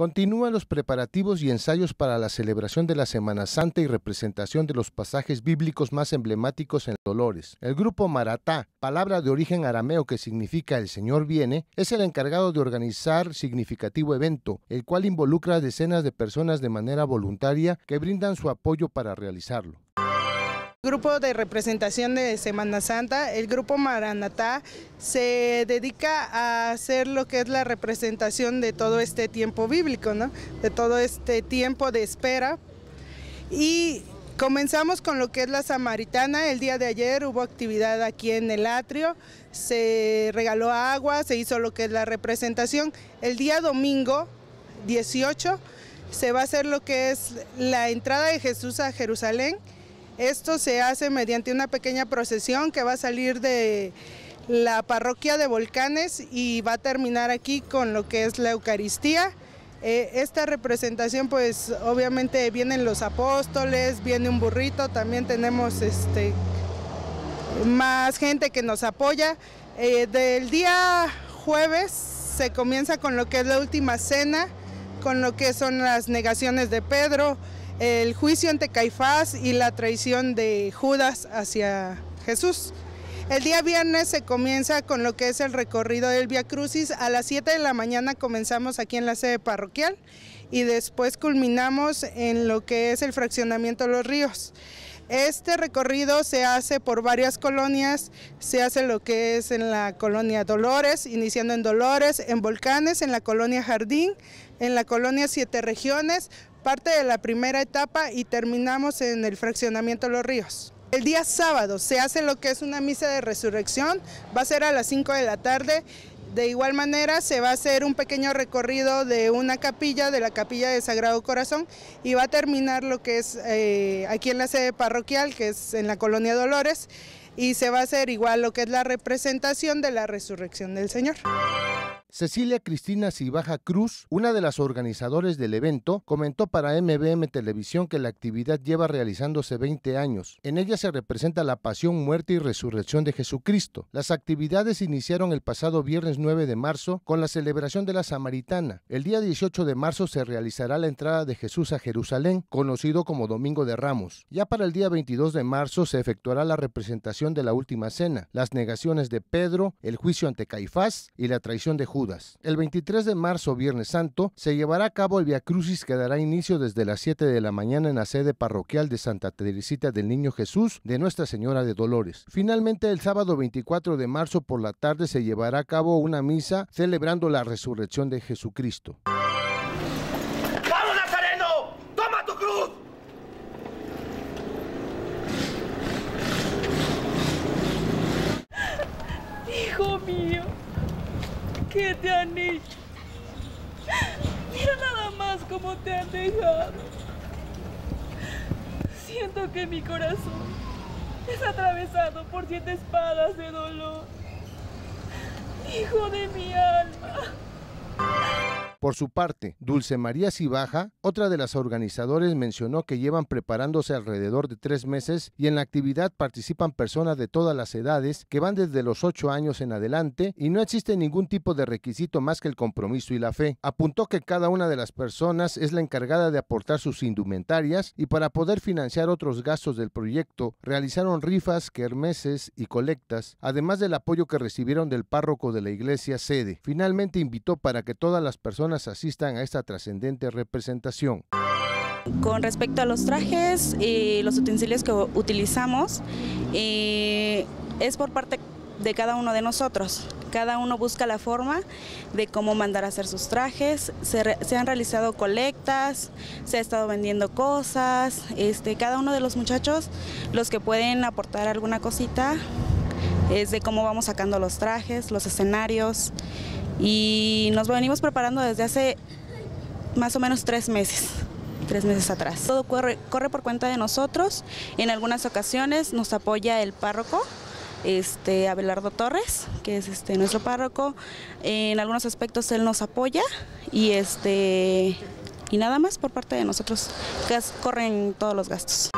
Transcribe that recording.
Continúan los preparativos y ensayos para la celebración de la Semana Santa y representación de los pasajes bíblicos más emblemáticos en Dolores. El grupo Maratá, palabra de origen arameo que significa el Señor viene, es el encargado de organizar significativo evento, el cual involucra a decenas de personas de manera voluntaria que brindan su apoyo para realizarlo. Grupo de representación de Semana Santa, el Grupo Maranatá, se dedica a hacer lo que es la representación de todo este tiempo bíblico, ¿no? de todo este tiempo de espera. Y comenzamos con lo que es la Samaritana. El día de ayer hubo actividad aquí en el atrio, se regaló agua, se hizo lo que es la representación. El día domingo 18 se va a hacer lo que es la entrada de Jesús a Jerusalén esto se hace mediante una pequeña procesión que va a salir de la parroquia de Volcanes y va a terminar aquí con lo que es la Eucaristía. Eh, esta representación pues obviamente vienen los apóstoles, viene un burrito, también tenemos este, más gente que nos apoya. Eh, del día jueves se comienza con lo que es la última cena, con lo que son las negaciones de Pedro, el juicio ante Caifás y la traición de Judas hacia Jesús. El día viernes se comienza con lo que es el recorrido del Via Crucis. A las 7 de la mañana comenzamos aquí en la sede parroquial y después culminamos en lo que es el fraccionamiento de los ríos. Este recorrido se hace por varias colonias, se hace lo que es en la colonia Dolores, iniciando en Dolores, en Volcanes, en la colonia Jardín, en la colonia Siete Regiones, parte de la primera etapa y terminamos en el fraccionamiento Los Ríos. El día sábado se hace lo que es una misa de resurrección, va a ser a las 5 de la tarde de igual manera se va a hacer un pequeño recorrido de una capilla, de la capilla de Sagrado Corazón, y va a terminar lo que es eh, aquí en la sede parroquial, que es en la colonia Dolores, y se va a hacer igual lo que es la representación de la resurrección del Señor. Cecilia Cristina Cibaja Cruz, una de las organizadoras del evento, comentó para MBM Televisión que la actividad lleva realizándose 20 años. En ella se representa la pasión, muerte y resurrección de Jesucristo. Las actividades iniciaron el pasado viernes 9 de marzo con la celebración de la Samaritana. El día 18 de marzo se realizará la entrada de Jesús a Jerusalén, conocido como Domingo de Ramos. Ya para el día 22 de marzo se efectuará la representación de la Última Cena, las negaciones de Pedro, el juicio ante Caifás y la traición de Judas el 23 de marzo, Viernes Santo, se llevará a cabo el Via Crucis que dará inicio desde las 7 de la mañana en la sede parroquial de Santa Teresita del Niño Jesús de Nuestra Señora de Dolores. Finalmente, el sábado 24 de marzo por la tarde se llevará a cabo una misa celebrando la resurrección de Jesucristo. te Mira nada más cómo te han dejado. Siento que mi corazón es atravesado por siete espadas de dolor. Hijo de mi alma. Por su parte, Dulce María Cibaja, otra de las organizadoras, mencionó que llevan preparándose alrededor de tres meses y en la actividad participan personas de todas las edades que van desde los ocho años en adelante y no existe ningún tipo de requisito más que el compromiso y la fe. Apuntó que cada una de las personas es la encargada de aportar sus indumentarias y para poder financiar otros gastos del proyecto realizaron rifas, kermeses y colectas, además del apoyo que recibieron del párroco de la iglesia sede. Finalmente invitó para que todas las personas asistan a esta trascendente representación. Con respecto a los trajes y los utensilios que utilizamos, eh, es por parte de cada uno de nosotros. Cada uno busca la forma de cómo mandar a hacer sus trajes. Se, han realizado colectas, se ha estado vendiendo cosas. Este, cada uno de los muchachos, los que pueden aportar alguna cosita, es de cómo vamos sacando los trajes, los escenarios y nos venimos preparando desde hace más o menos tres meses tres meses atrás. Todo corre, por cuenta de nosotros, en algunas ocasiones nos apoya el párroco, este, Abelardo Torres, que es este, nuestro párroco. En algunos aspectos él nos apoya y, este, y nada más por parte de nosotros, corren todos los gastos.